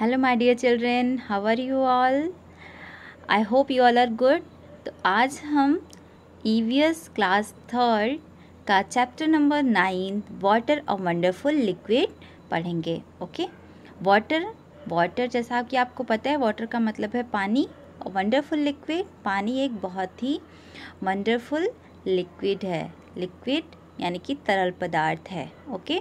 Hello my dear children how are you all I hope you all are good तो आज हम EVS class third का chapter number nine water a wonderful liquid पढ़ेंगे okay water water जैसा कि आपको पता है वाटर का मतलब है पानी और वंडरफुल लिक्विड पानी एक बहुत ही वंडरफुल लिक्विड है लिक्विड यानी कि तरल पदार्थ है ओके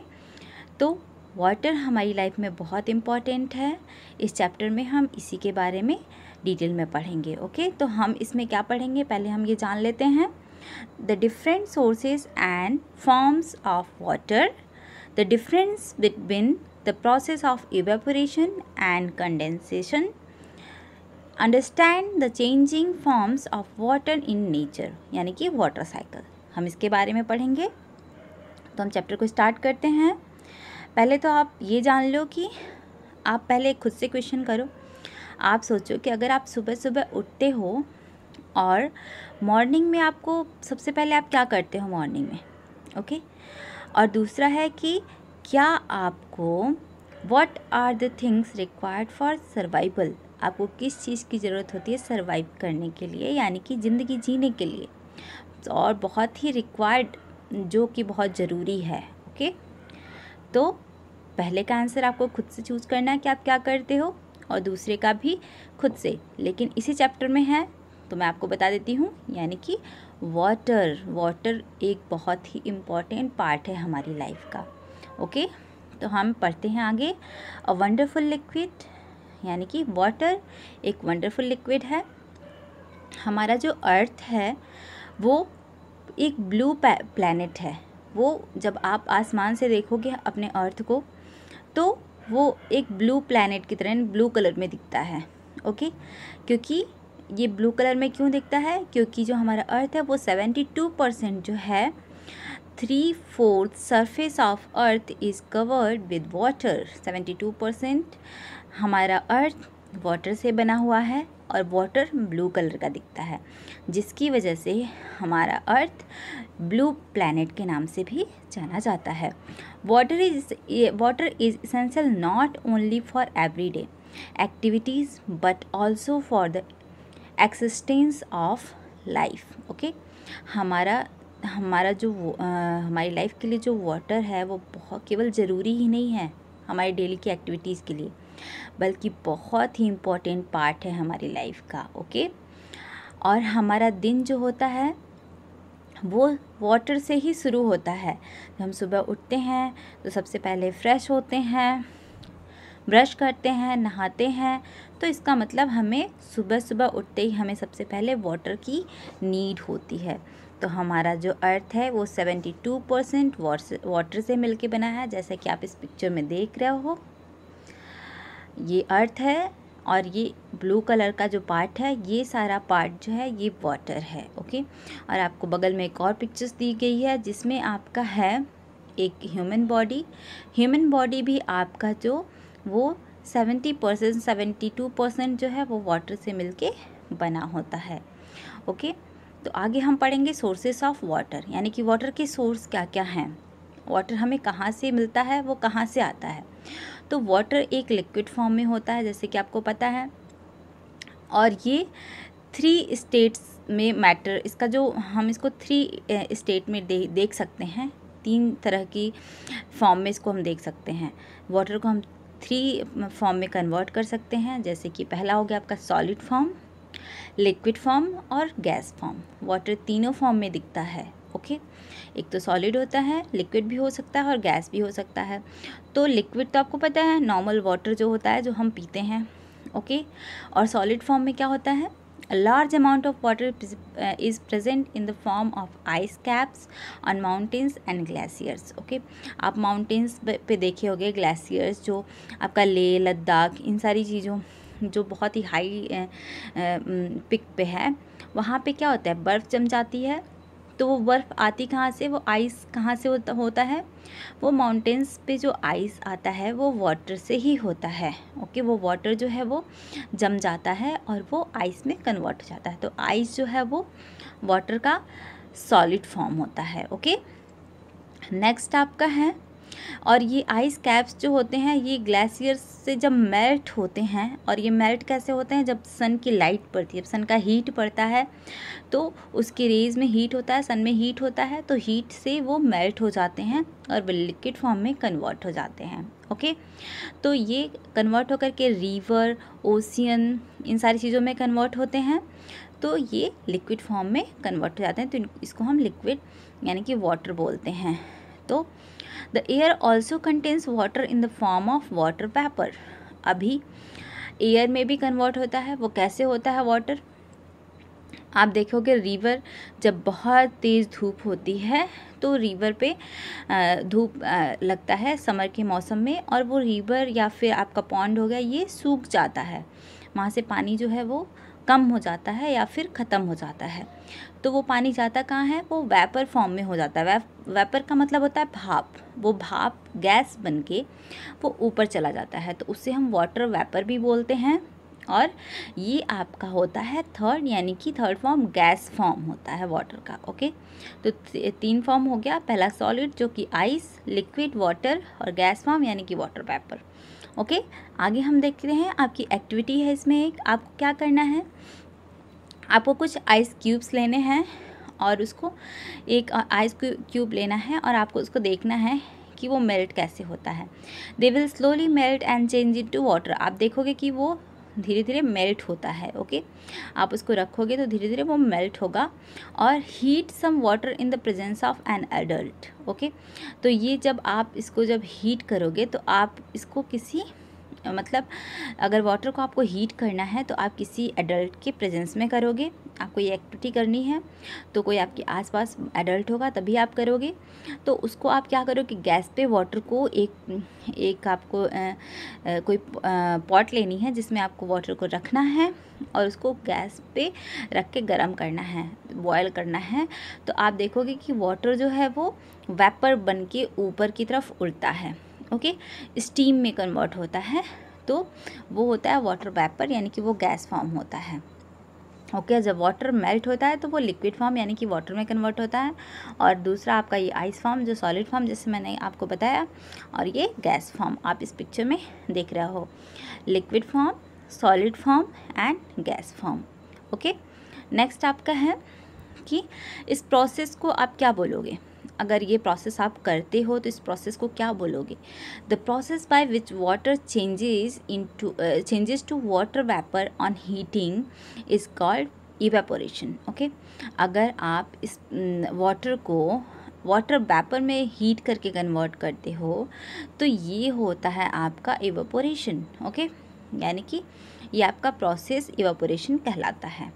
तो वाटर हमारी लाइफ में बहुत इम्पॉर्टेंट है इस चैप्टर में हम इसी के बारे में डिटेल में पढ़ेंगे ओके तो हम इसमें क्या पढ़ेंगे पहले हम ये जान लेते हैं the different sources and forms of water the difference between the process of evaporation and condensation understand the changing forms of water in nature यानी कि वाटर साइकिल हम इसके बारे में पढ़ेंगे तो हम चैप्टर को स्टार्ट करते हैं पहले तो आप ये जान लो कि आप पहले खुद से क्वेश्चन करो आप सोचो कि अगर आप सुबह सुबह उठते हो और मॉर्निंग में आपको सबसे पहले आप क्या करते हो मॉर्निंग में ओके और दूसरा है कि क्या आपको what are the things required for survival आपको किस चीज़ की ज़रूरत होती है सर्वाइव करने के लिए यानी कि ज़िंदगी जीने के लिए और बहुत ही रिक्वायर्ड जो कि बहुत ज़रूरी है ओके तो पहले का आंसर आपको खुद से चूज़ करना है कि आप क्या करते हो और दूसरे का भी खुद से लेकिन इसी चैप्टर में है तो मैं आपको बता देती हूँ यानी कि वाटर वाटर एक बहुत ही इम्पॉर्टेंट पार्ट है हमारी लाइफ का ओके तो हम पढ़ते हैं आगे अ वंडरफुल लिक्विड यानी कि वाटर एक वंडरफुल लिक्विड है हमारा जो अर्थ है वो एक ब्लू प्लानट है वो जब आप आसमान से देखोगे अपने अर्थ को तो वो एक ब्लू प्लानट की तरह ब्लू कलर में दिखता है ओके क्योंकि ये ब्लू कलर में क्यों दिखता है क्योंकि जो हमारा अर्थ है वो सेवेंटी टू परसेंट जो है three fourth surface of earth is covered with water seventy two percent हमारा अर्थ वाटर से बना हुआ है और वाटर ब्लू कलर का दिखता है जिसकी वजह से हमारा अर्थ ब्लू प्लानट के नाम से भी जाना जाता है water is water is essential not only for every day activities but also for the existence of life okay हमारा हमारा जो आ, हमारी लाइफ के लिए जो वाटर है वो बहुत केवल ज़रूरी ही नहीं है हमारी डेली की एक्टिविटीज़ के लिए बल्कि बहुत ही इम्पॉर्टेंट पार्ट है हमारी लाइफ का ओके और हमारा दिन जो होता है वो वाटर से ही शुरू होता है तो हम सुबह उठते हैं तो सबसे पहले फ्रेश होते हैं ब्रश करते हैं नहाते हैं तो इसका मतलब हमें सुबह सुबह उठते ही हमें सबसे पहले वाटर की नीड होती है तो हमारा जो अर्थ है वो सेवेंटी टू परसेंट वाटर से मिलके बना है जैसा कि आप इस पिक्चर में देख रहे हो ये अर्थ है और ये ब्लू कलर का जो पार्ट है ये सारा पार्ट जो है ये वाटर है ओके और आपको बगल में एक और पिक्चर्स दी गई है जिसमें आपका है एक ह्यूमन बॉडी ह्यूमन बॉडी भी आपका जो वो seventy percent seventy two percent जो है वो वाटर से मिलके बना होता है ओके तो आगे हम पढ़ेंगे सोर्सेस ऑफ वाटर यानी कि वाटर के सोर्स क्या क्या हैं वाटर हमें कहाँ से मिलता है वो कहाँ से आता है तो वाटर एक लिक्विड फॉर्म में होता है जैसे कि आपको पता है और ये थ्री स्टेट्स में मैटर इसका जो हम इसको थ्री स्टेट में दे, देख सकते हैं तीन तरह की फॉर्म में इसको हम देख सकते हैं वाटर को हम थ्री फॉर्म में कन्वर्ट कर सकते हैं जैसे कि पहला हो गया आपका सॉलिड फॉर्म लिक्विड फॉर्म और गैस फॉर्म वाटर तीनों फॉर्म में दिखता है ओके okay? एक तो सॉलिड होता है लिक्विड भी हो सकता है और गैस भी हो सकता है तो लिक्विड तो आपको पता है नॉर्मल वाटर जो होता है जो हम पीते हैं ओके और सॉलिड फॉर्म में क्या होता है A large amount of water uh, is present in the form of ice caps on mountains and glaciers. Okay, आप mountains पे देखे होंगे glaciers जो आपका लेह लद्दाख इन सारी चीज़ों जो बहुत ही high peak uh, uh, mm, पे है वहाँ पे क्या होता है बर्फ़ जम जाती है तो वो बर्फ़ आती कहाँ से वो आइस कहाँ से होता होता है वो माउंटेंस पे जो आइस आता है वो वाटर से ही होता है ओके वो वाटर जो है वो जम जाता है और वो आइस में कन्वर्ट हो जाता है तो आइस जो है वो वाटर का सॉलिड फॉर्म होता है ओके नेक्स्ट आपका है और ये आइस कैप्स जो होते हैं ये ग्लेशियर से जब मेल्ट होते हैं और ये मेल्ट कैसे होते हैं जब सन की लाइट पड़ती है सन का हीट पड़ता है तो उसके रेज में हीट होता है सन में हीट होता है तो हीट से वो मेल्ट हो जाते हैं और वे लिक्विड फॉर्म में कन्वर्ट हो जाते हैं ओके तो ये कन्वर्ट होकर के रिवर ओशियन इन सारी चीज़ों में कन्वर्ट होते हैं तो ये लिक्विड फॉर्म में कन्वर्ट हो जाते हैं तो इसको हम लिक्विड यानी कि वाटर बोलते हैं तो the air also contains water in the form of water vapour अभी एयर में भी कन्वर्ट होता है वो कैसे होता है वाटर आप देखोगे रिवर जब बहुत तेज़ धूप होती है तो रिवर पे धूप लगता है समर के मौसम में और वो रिवर या फिर आपका पॉन्ड हो गया ये सूख जाता है वहाँ से पानी जो है वो कम हो जाता है या फिर ख़त्म हो जाता है तो वो पानी जाता कहाँ है वो वेपर फॉर्म में हो जाता है वेपर का मतलब होता है भाप वो भाप गैस बन के वो ऊपर चला जाता है तो उससे हम वाटर वेपर भी बोलते हैं और ये आपका होता है थर्ड यानी कि थर्ड फॉर्म गैस फॉर्म होता है वाटर का ओके तो तीन फॉर्म हो गया पहला सॉलिड जो कि आइस लिक्विड वाटर और गैस फॉर्म यानी कि वाटर वेपर ओके आगे हम देखते हैं आपकी एक्टिविटी है इसमें एक आपको क्या करना है आपको कुछ आइस क्यूब्स लेने हैं और उसको एक आइस क्यूब लेना है और आपको उसको देखना है कि वो मेल्ट कैसे होता है they will slowly melt and change it to water आप देखोगे कि वो धीरे धीरे मेल्ट होता है ओके आप उसको रखोगे तो धीरे धीरे वो मेल्ट होगा और heat some water in the presence of an adult okay तो ये जब आप इसको जब हीट करोगे तो आप इसको किसी मतलब अगर वाटर को आपको हीट करना है तो आप किसी एडल्ट के प्रेजेंस में करोगे आपको ये एक्टिविटी करनी है तो कोई आपके आसपास एडल्ट होगा तभी आप करोगे तो उसको आप क्या करोगे गैस पे वाटर को एक एक आपको आ, आ, कोई पॉट लेनी है जिसमें आपको वाटर को रखना है और उसको गैस पे रख के गर्म करना है बॉयल करना है तो आप देखोगे कि वाटर जो है वो वेपर बन के ऊपर की तरफ उड़ता है ओके स्टीम में कन्वर्ट होता है तो वो होता है वाटर वेपर यानी कि वो गैस फॉर्म होता है ओके okay, जब वाटर मेल्ट होता है तो वो लिक्विड फॉर्म यानी कि वाटर में कन्वर्ट होता है और दूसरा आपका ये आइस फॉर्म जो सॉलिड फॉर्म जैसे मैंने आपको बताया और ये गैस फॉर्म आप इस पिक्चर में देख रहे हो liquid form solid form and gas form okay next आपका है कि इस प्रोसेस को आप क्या बोलोगे अगर ये प्रोसेस आप करते हो तो इस प्रोसेस को क्या बोलोगे the process by which water changes into changes to water vapour on heating is called evaporation okay अगर आप इस वाटर को वाटर वेपर में हीट करके कन्वर्ट करते हो तो ये होता है आपका इवेपोरेशन ओके यानी कि ये आपका प्रोसेस इवेपोरेशन कहलाता है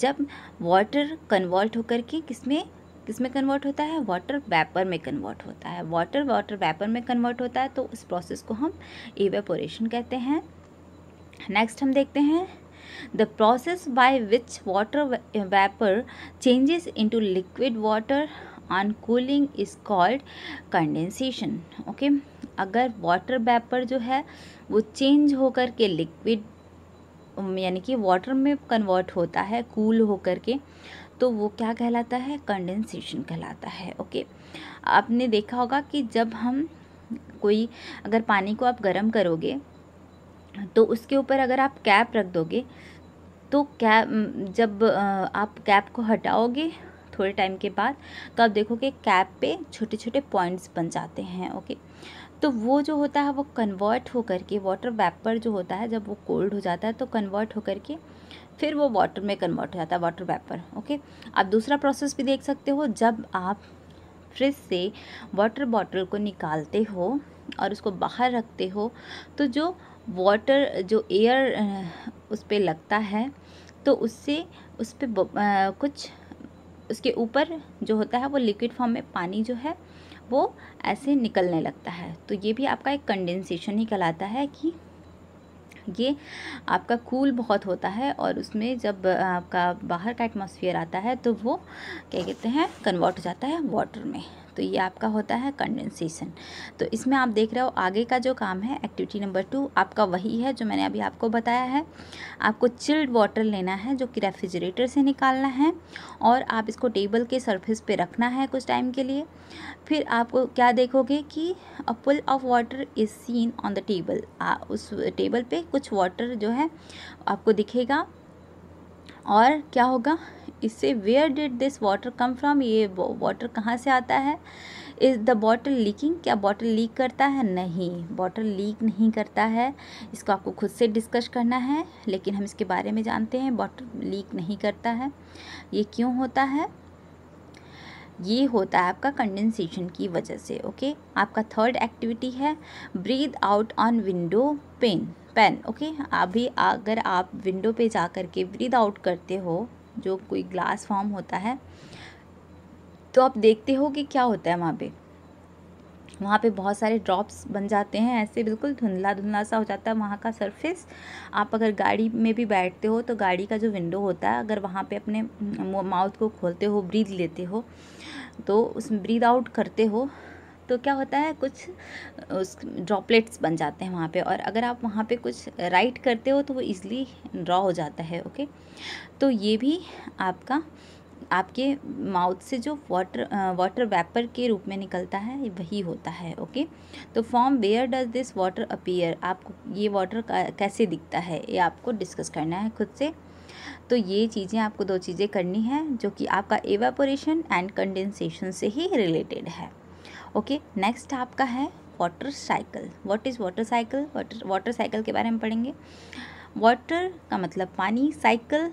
जब वाटर कन्वर्ट होकर के किसमें किस में कन्वर्ट होता है वाटर वेपर में कन्वर्ट होता है वाटर वाटर वेपर में कन्वर्ट होता है तो उस प्रोसेस को हम एवेपोरेशन कहते हैं नेक्स्ट हम देखते हैं the process by which water vapour changes into liquid water on cooling is called condensation okay अगर वाटर वेपर जो है वो चेंज होकर के लिक्विड यानी कि वाटर में कन्वर्ट होता है कूल होकर के तो वो क्या कहलाता है कंडेंसेशन कहलाता है ओके आपने देखा होगा कि जब हम कोई अगर पानी को आप गर्म करोगे तो उसके ऊपर अगर आप कैप रख दोगे तो कैप जब आप कैप को हटाओगे थोड़े टाइम के बाद तो आप देखोगे कैप पे छोटे छोटे पॉइंट्स बन जाते हैं ओके तो वो जो होता है वो कन्वर्ट होकर के वाटर वेपर जो होता है जब वो कोल्ड हो जाता है तो कन्वर्ट होकर के फिर वो वाटर में कन्वर्ट हो जाता है वाटर वेपर ओके आप दूसरा प्रोसेस भी देख सकते हो जब आप फ्रिज से वाटर बॉटल को निकालते हो और उसको बाहर रखते हो तो जो वाटर जो एयर उस पर लगता है तो उससे उस पर कुछ उसके ऊपर जो होता है वो लिक्विड फॉर्म में पानी जो है वो ऐसे निकलने लगता है तो ये भी आपका एक कंडेंसेशन ही कहलाता है कि ये आपका कूल बहुत होता है और उसमें जब आपका बाहर का एटमॉस्फेयर आता है तो वो क्या कहते हैं कन्वर्ट हो जाता है वाटर में तो ये आपका होता है कंडेंसेशन तो इसमें आप देख रहे हो आगे का जो काम है एक्टिविटी नंबर टू आपका वही है जो मैंने अभी आपको बताया है आपको चिल्ड वाटर लेना है जो कि रेफ्रिजरेटर से निकालना है और आप इसको टेबल के सर्फेस पर रखना है कुछ टाइम के लिए फिर आप क्या देखोगे कि a pool of water is seen on the table उस टेबल पे कुछ वाटर जो है आपको दिखेगा और क्या होगा इससे where did this water come from ये वाटर कहाँ से आता है इज़ द बॉटल लीकिंग क्या बॉटल लीक करता है नहीं बॉटल लीक नहीं करता है इसको आपको खुद से डिस्कस करना है लेकिन हम इसके बारे में जानते हैं बॉटल लीक नहीं करता है ये क्यों होता है ये होता है आपका कंडेंसेशन की वजह से ओके आपका थर्ड एक्टिविटी है breathe out on window pane pane okay अभी अगर आप विंडो पे जा कर के ब्रीद आउट करते हो जो कोई ग्लास फॉर्म होता है तो आप देखते हो कि क्या होता है वहाँ पे वहाँ पे बहुत सारे ड्रॉप्स बन जाते हैं ऐसे बिल्कुल धुंधला धुंधला सा हो जाता है वहाँ का सरफेस आप अगर गाड़ी में भी बैठते हो तो गाड़ी का जो विंडो होता है अगर वहाँ पे अपने माउथ को खोलते हो ब्रीद लेते हो तो उसमें ब्रीद आउट करते हो तो क्या होता है कुछ उस ड्रॉपलेट्स बन जाते हैं वहाँ पे और अगर आप वहाँ पे कुछ राइट करते हो तो वो ईज़िली ड्रॉ हो जाता है ओके तो ये भी आपका आपके माउथ से जो वाटर वाटर वेपर के रूप में निकलता है वही होता है ओके तो form where does this water appear आपको ये वाटर कैसे दिखता है ये आपको डिस्कस करना है खुद से तो ये चीज़ें आपको दो चीज़ें करनी है जो कि आपका एवेपोरेशन एंड कंडेंसेशन से ही रिलेटेड है ओके नेक्स्ट आपका है water cycle what is water cycle water water cycle के बारे में पढ़ेंगे वाटर का मतलब पानी साइकिल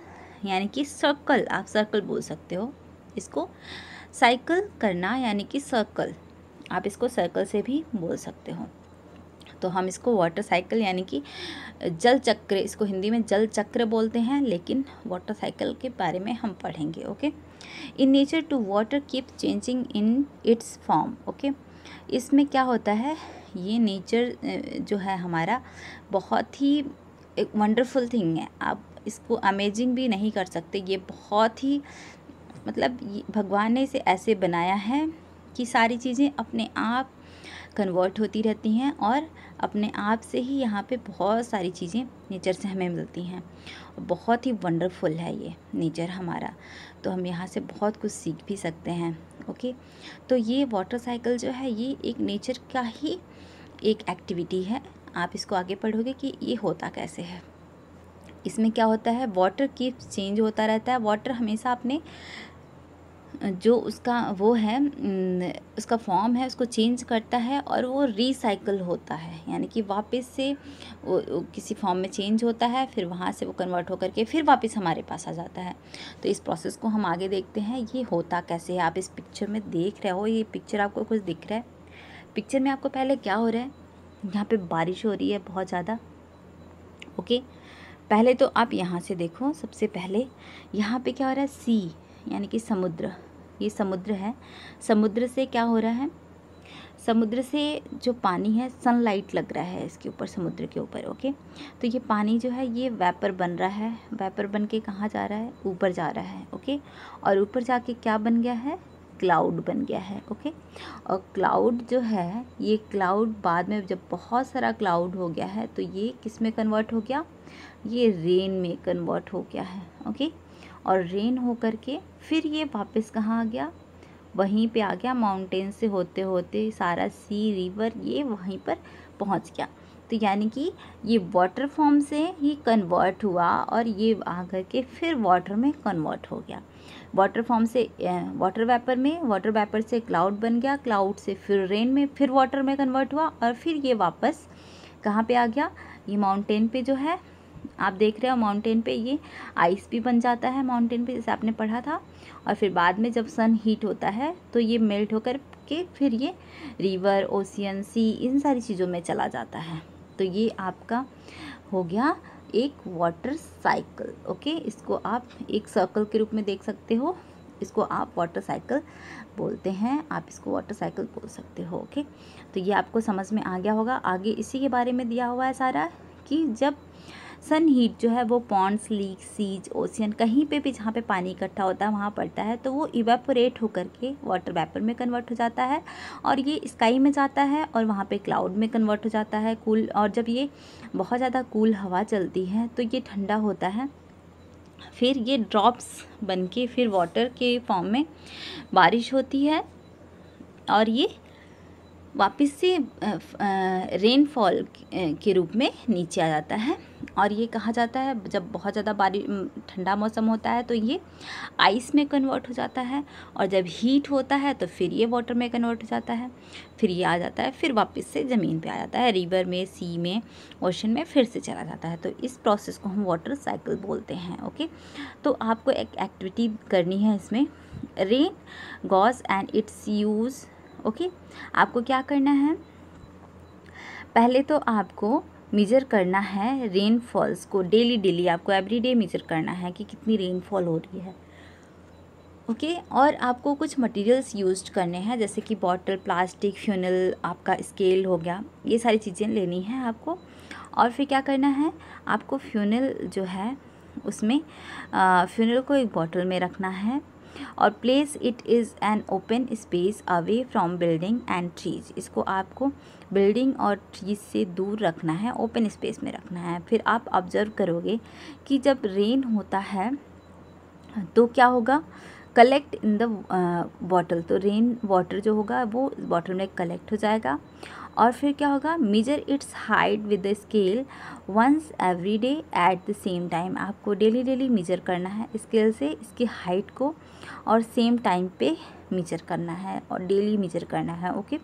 यानी कि सर्कल आप सर्कल बोल सकते हो इसको साइकिल करना यानी कि सर्कल आप इसको सर्कल से भी बोल सकते हो तो हम इसको वाटर साइकिल यानी कि जल चक्र इसको हिंदी में जल चक्र बोलते हैं लेकिन वाटर साइकिल के बारे में हम पढ़ेंगे okay okay? In nature to water keep changing in its form okay इसमें क्या होता है ये नेचर जो है हमारा बहुत ही एक वंडरफुल थिंग है आप इसको अमेजिंग भी नहीं कर सकते ये बहुत ही मतलब भगवान ने इसे ऐसे बनाया है कि सारी चीज़ें अपने आप कन्वर्ट होती रहती हैं और अपने आप से ही यहाँ पे बहुत सारी चीज़ें नेचर से हमें मिलती हैं बहुत ही वंडरफुल है ये नेचर हमारा तो हम यहाँ से बहुत कुछ सीख भी सकते हैं ओके तो ये वाटर साइकिल जो है ये एक नेचर का ही एक एक्टिविटी है आप इसको आगे पढ़ोगे कि ये होता कैसे है इसमें क्या होता है वाटर की चेंज होता रहता है वाटर हमेशा अपने जो उसका वो है उसका फॉर्म है उसको चेंज करता है और वो रिसाइकल होता है यानी कि वापस से वो किसी फॉर्म में चेंज होता है फिर वहाँ से वो कन्वर्ट होकर के फिर वापस हमारे पास आ जाता है तो इस प्रोसेस को हम आगे देखते हैं ये होता कैसे है आप इस पिक्चर में देख रहे हो ये पिक्चर आपको कुछ दिख रहा है पिक्चर में आपको पहले क्या हो रहा है यहाँ पर बारिश हो रही है बहुत ज़्यादा ओके पहले तो आप यहाँ से देखो सबसे पहले यहाँ पर क्या हो रहा है सी यानी कि समुद्र ये समुद्र है समुद्र से क्या हो रहा है समुद्र से जो पानी है सनलाइट लग रहा है इसके ऊपर समुद्र के ऊपर ओके तो ये पानी जो है ये वेपर बन रहा है वेपर बन के कहाँ जा रहा है ऊपर जा रहा है ओके और ऊपर जाके क्या बन गया है क्लाउड बन गया है ओके और क्लाउड जो है ये क्लाउड बाद में जब बहुत सारा क्लाउड हो गया है तो ये किस में कन्वर्ट हो गया ये रेन में कन्वर्ट हो गया है ओके और रेन हो कर के फिर ये वापस कहाँ आ गया वहीं पे आ गया माउंटेन से होते होते सारा सी रिवर ये वहीं पर पहुँच गया तो यानी कि ये वाटर फॉर्म से ही कन्वर्ट हुआ और ये आ कर के फिर वाटर में कन्वर्ट हो गया वाटर फॉर्म से वाटर वेपर में वाटर वेपर से क्लाउड बन गया क्लाउड से फिर रेन में फिर वाटर में कन्वर्ट हुआ और फिर ये वापस कहाँ पे आ गया ये माउंटेन पे जो है आप देख रहे हो माउंटेन पे ये आइस भी बन जाता है माउंटेन पे जैसे आपने पढ़ा था और फिर बाद में जब सन हीट होता है तो ये मेल्ट होकर के फिर ये रिवर ओशियन सी इन सारी चीज़ों में चला जाता है तो ये आपका हो गया एक वाटर साइकिल ओके इसको आप एक सर्कल के रूप में देख सकते हो इसको आप वाटर साइकिल बोलते हैं आप इसको वाटर साइकिल बोल सकते हो ओके तो ये आपको समझ में आ गया होगा आगे इसी के बारे में दिया हुआ है सारा कि जब सन हीट जो है वो पॉन्ड्स लीक सीज ओशियन कहीं पे भी जहाँ पे पानी इकट्ठा होता है वहाँ पड़ता है तो वो इवेपोरेट होकर के वाटर वेपर में कन्वर्ट हो जाता है और ये स्काई में जाता है और वहाँ पे क्लाउड में कन्वर्ट हो जाता है कूल और जब ये बहुत ज़्यादा कूल हवा चलती है तो ये ठंडा होता है फिर ये ड्रॉप्स बन के फिर वाटर के फॉर्म में बारिश होती है और ये वापस से रेनफॉल के रूप में नीचे आ जाता है और ये कहा जाता है जब बहुत ज़्यादा बारिश ठंडा मौसम होता है तो ये आइस में कन्वर्ट हो जाता है और जब हीट होता है तो फिर ये वाटर में कन्वर्ट हो जाता है फिर ये आ जाता है फिर वापस से ज़मीन पे आ जाता है रिवर में सी में ओशन में फिर से चला जाता है तो इस प्रोसेस को हम वाटर साइकिल बोलते हैं ओके तो आपको एक एक्टिविटी करनी है इसमें rain gauge and its use okay आपको क्या करना है पहले तो आपको मेज़र करना है रेनफॉल्स को डेली डेली आपको एवरीडे मेज़र करना है कि कितनी रेनफॉल हो रही है ओके okay? और आपको कुछ मटेरियल्स यूज करने हैं जैसे कि बॉटल प्लास्टिक फ्यूनल आपका स्केल हो गया ये सारी चीज़ें लेनी है आपको और फिर क्या करना है आपको फ्यूनल जो है उसमें फ्यूनल को एक बॉटल में रखना है और place it is an open space away from building and trees इसको आपको बिल्डिंग और ट्रीज से दूर रखना है ओपन स्पेस में रखना है फिर आप ऑब्ज़र्व करोगे कि जब रेन होता है तो क्या होगा कलेक्ट इन द बॉटल तो रेन वाटर जो होगा वो बॉटल में कलेक्ट हो जाएगा और फिर क्या होगा measure its height with the scale once every day at the same time आपको डेली डेली मेजर करना है स्केल से इसकी हाइट को और सेम टाइम पे मेजर करना है और डेली मेजर करना है ओके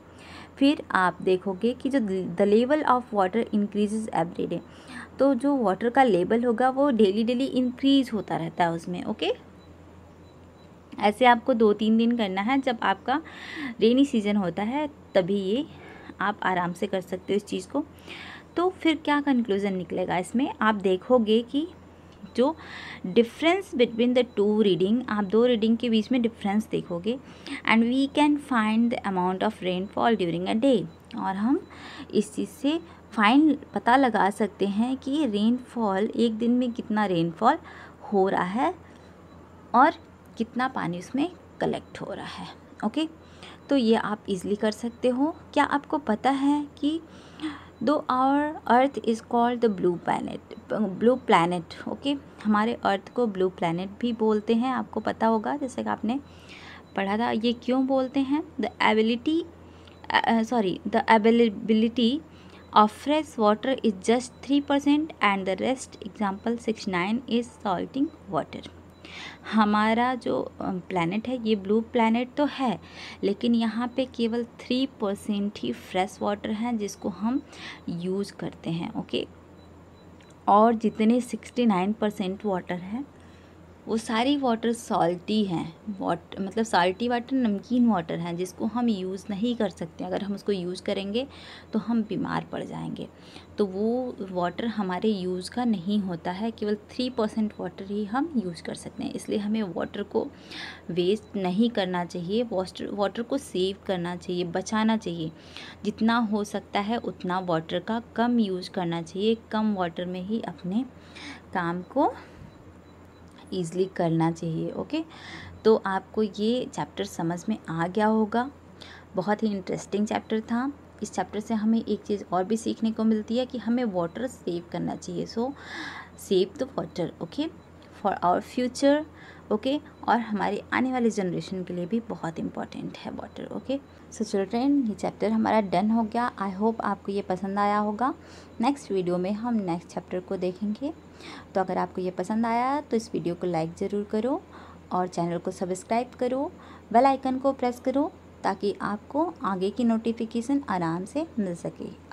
फिर आप देखोगे कि जो the level of water increases every day तो जो वाटर का लेवल होगा वो डेली डेली इंक्रीज होता रहता है उसमें ओके ऐसे आपको दो तीन दिन करना है जब आपका रेनी सीजन होता है तभी ये आप आराम से कर सकते हो इस चीज़ को तो फिर क्या कंक्लूज़न निकलेगा इसमें आप देखोगे कि जो difference between the two reading आप दो रीडिंग के बीच में डिफरेंस देखोगे and we can find the amount of rainfall during a day और हम इस चीज़ से फाइन पता लगा सकते हैं कि रेनफॉल एक दिन में कितना रेनफॉल हो रहा है और कितना पानी उसमें कलेक्ट हो रहा है ओके okay? तो ये आप इजली कर सकते हो क्या आपको पता है कि दो our earth is called the blue planet blue planet okay हमारे अर्थ को ब्लू प्लानट भी बोलते हैं आपको पता होगा जैसे कि आपने पढ़ा था ये क्यों बोलते हैं the ability sorry the availability of fresh water is just three percent and the rest example six nine is salting water हमारा जो प्लानट है ये ब्लू प्लानट तो है लेकिन यहाँ पे केवल थ्री परसेंट ही फ्रेश वाटर हैं जिसको हम यूज़ करते हैं ओके और जितने सिक्सटी नाइन परसेंट वाटर है वो सारी वाटर सॉल्टी हैं वाट मतलब साल्टी वाटर नमकीन वाटर हैं जिसको हम यूज़ नहीं कर सकते अगर हम उसको यूज़ करेंगे तो हम बीमार पड़ जाएंगे तो वो वाटर हमारे यूज़ का नहीं होता है केवल थ्री परसेंट वाटर ही हम यूज़ कर सकते हैं इसलिए हमें वाटर को वेस्ट नहीं करना चाहिए वाटर वाटर को सेव करना चाहिए बचाना चाहिए जितना हो सकता है उतना वाटर का कम यूज़ करना चाहिए कम वाटर में ही अपने काम को ईजली करना चाहिए ओके तो आपको ये चैप्टर समझ में आ गया होगा बहुत ही इंटरेस्टिंग चैप्टर था इस चैप्टर से हमें एक चीज़ और भी सीखने को मिलती है कि हमें वाटर सेव करना चाहिए so save the water okay for our future okay और हमारी आने वाली जनरेशन के लिए भी बहुत इंपॉर्टेंट है वाटर ओके सो चिल्ड्रेन ये चैप्टर हमारा डन हो गया आई होप आपको ये पसंद आया होगा नेक्स्ट वीडियो में हम नेक्स्ट चैप्टर को देखेंगे तो अगर आपको ये पसंद आया तो इस वीडियो को लाइक ज़रूर करो और चैनल को सब्सक्राइब करो बेल आइकन को प्रेस करो ताकि आपको आगे की नोटिफिकेशन आराम से मिल सके